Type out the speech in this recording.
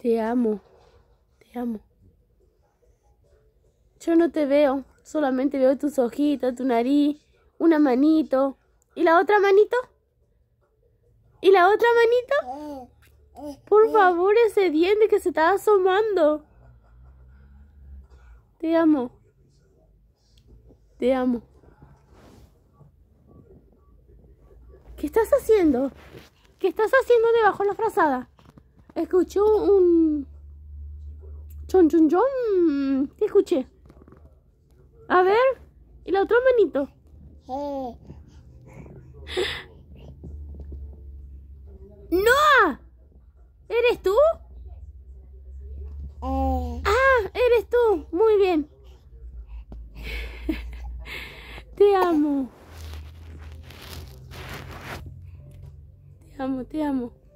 Te amo, te amo. Yo no te veo, solamente veo tus ojitos, tu nariz, una manito. ¿Y la otra manito? ¿Y la otra manito? Por favor, ese diente que se está asomando. Te amo. Te amo. ¿Qué estás haciendo? ¿Qué estás haciendo debajo de la frazada? escuchó un chon chon chon. ¿Qué escuché? A ver, y la otra manito. Eh. ¡No! ¿Eres tú? Eh. Ah, eres tú. Muy bien. Te amo. Te amo, te amo.